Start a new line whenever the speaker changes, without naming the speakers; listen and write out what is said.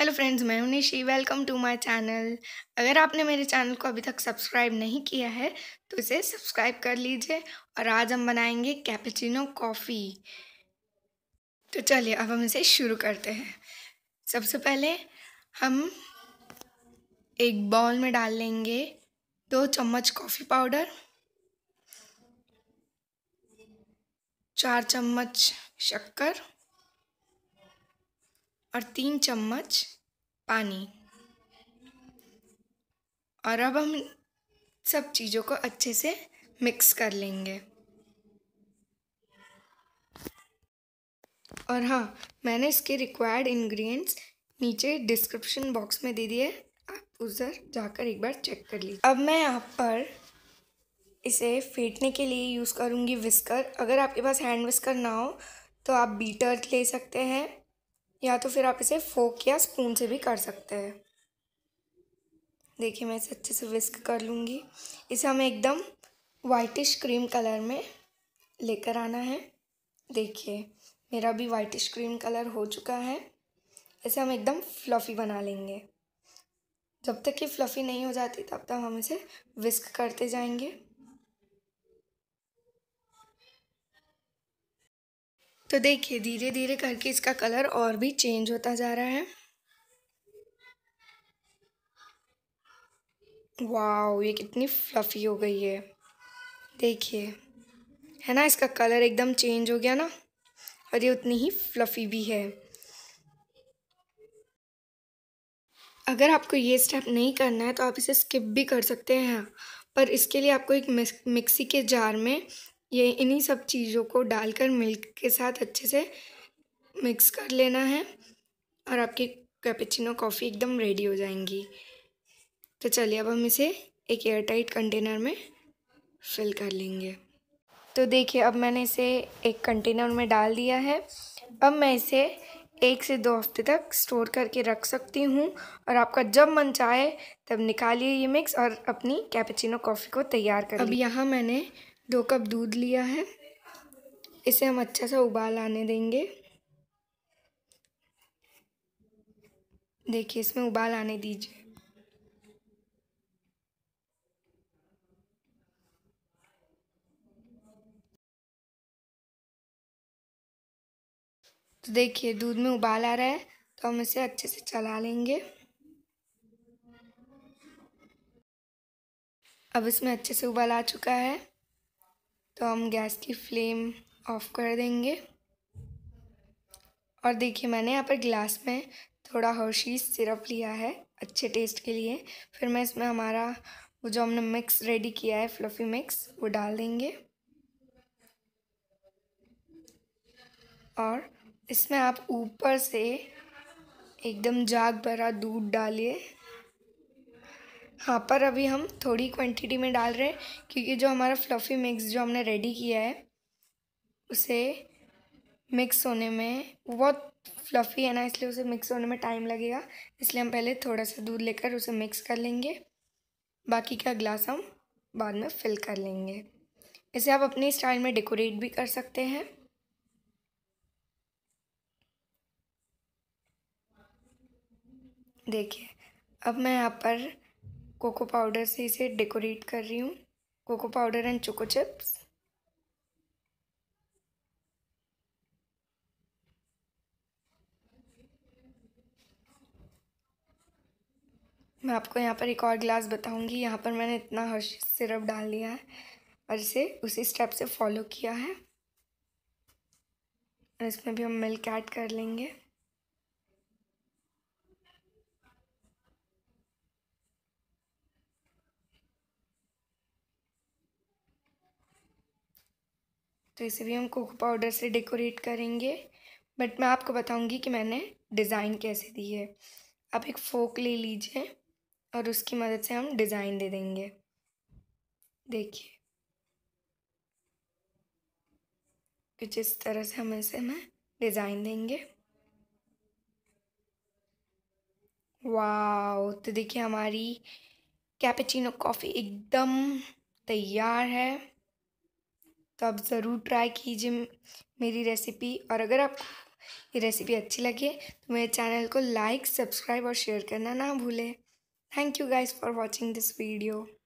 hello friends मैं हूं Nishi welcome to my channel अगर आपने मेरे चैनल को अभी तक सब्सक्राइब नहीं किया है तो इसे सब्सक्राइब कर लीजिए और आज हम बनाएंगे कैपेचिनो कॉफ़ी तो चलिए अब हम इसे शुरू करते हैं सबसे पहले हम एक बाउल में डाल लेंगे दो चम्मच कॉफ़ी पाउडर चार चम्मच शक्कर और तीन चम्मच पानी और अब हम सब चीज़ों को अच्छे से मिक्स कर लेंगे और हाँ मैंने इसके रिक्वायर्ड इंग्रेडिएंट्स नीचे डिस्क्रिप्शन बॉक्स में दे दिए आप उधर जाकर एक बार चेक कर लीजिए अब मैं यहाँ पर इसे फेंटने के लिए यूज़ करूँगी विस्कर अगर आपके पास हैंड विस्कर ना हो तो आप बीटर ले सकते हैं या तो फिर आप इसे फोक या स्पून से भी कर सकते हैं देखिए मैं इसे अच्छे से विस्क कर लूँगी इसे हमें एकदम वाइटिश क्रीम कलर में लेकर आना है देखिए मेरा भी वाइटिश क्रीम कलर हो चुका है इसे हम एकदम फ्लफ़ी बना लेंगे जब तक ये फ्लफ़ी नहीं हो जाती तब तक हम इसे विस्क करते जाएंगे तो देखिए धीरे धीरे करके इसका कलर और भी चेंज होता जा रहा है वाओ ये कितनी फ्लफ़ी हो गई है देखिए है ना इसका कलर एकदम चेंज हो गया ना और ये उतनी ही फ्लफ़ी भी है अगर आपको ये स्टेप नहीं करना है तो आप इसे स्किप भी कर सकते हैं पर इसके लिए आपको एक मिक्सी के जार में ये इन्हीं सब चीज़ों को डालकर मिल्क के साथ अच्छे से मिक्स कर लेना है और आपकी कैपेचिनो कॉफ़ी एकदम रेडी हो जाएंगी तो चलिए अब हम इसे एक एयरटाइट कंटेनर में फिल कर लेंगे तो देखिए अब मैंने इसे एक कंटेनर में डाल दिया है अब मैं इसे एक से दो हफ्ते तक स्टोर करके रख सकती हूँ और आपका जब मन चाहे तब निकालिए ये मिक्स और अपनी कैपेचिनो कॉफ़ी को तैयार कर अब यहाँ मैंने दो कप दूध लिया है इसे हम अच्छा सा उबाल आने देंगे देखिए इसमें उबाल आने दीजिए तो देखिए दूध में उबाल आ रहा है तो हम इसे अच्छे से चला लेंगे अब इसमें अच्छे से उबाल आ चुका है हम गैस की फ्लेम ऑफ़ कर देंगे और देखिए मैंने यहाँ पर ग्लास में थोड़ा हर्शीज सिरप लिया है अच्छे टेस्ट के लिए फिर मैं इसमें हमारा वो जो हमने मिक्स रेडी किया है फ्लफ़ी मिक्स वो डाल देंगे और इसमें आप ऊपर से एकदम जाग भरा दूध डालिए यहाँ पर अभी हम थोड़ी क्वांटिटी में डाल रहे हैं क्योंकि जो हमारा फ्लफ़ी मिक्स जो हमने रेडी किया है उसे मिक्स होने में वो बहुत फ्लफ़ी है ना इसलिए उसे मिक्स होने में टाइम लगेगा इसलिए हम पहले थोड़ा सा दूध लेकर उसे मिक्स कर लेंगे बाकी का ग्लास हम बाद में फिल कर लेंगे इसे आप अपने स्टाइल में डेकोरेट भी कर सकते हैं देखिए अब मैं यहाँ पर कोको पाउडर से इसे डेकोरेट कर रही हूँ cocoa powder and choco chips मैं आपको यहाँ पर एक और ग्लास बताऊँगी यहाँ पर मैंने इतना हर्ष सिरप डाल दिया है और इसे उसी स्टेप से फॉलो किया है और इसमें भी हम मिल्क ऐड कर लेंगे तो इसे भी हम कोको पाउडर से डेकोरेट करेंगे बट मैं आपको बताऊंगी कि मैंने डिज़ाइन कैसे दी है आप एक फोक ले लीजिए और उसकी मदद से हम डिज़ाइन दे देंगे देखिए कुछ इस तरह से हम इसे में डिज़ाइन देंगे वाओ तो देखिए हमारी कैपेचिनो कॉफ़ी एकदम तैयार है तो आप ज़रूर ट्राई कीजिए मेरी रेसिपी और अगर आपको ये रेसिपी अच्छी लगे तो मेरे चैनल को लाइक सब्सक्राइब और शेयर करना ना भूलें thank you guys for watching this video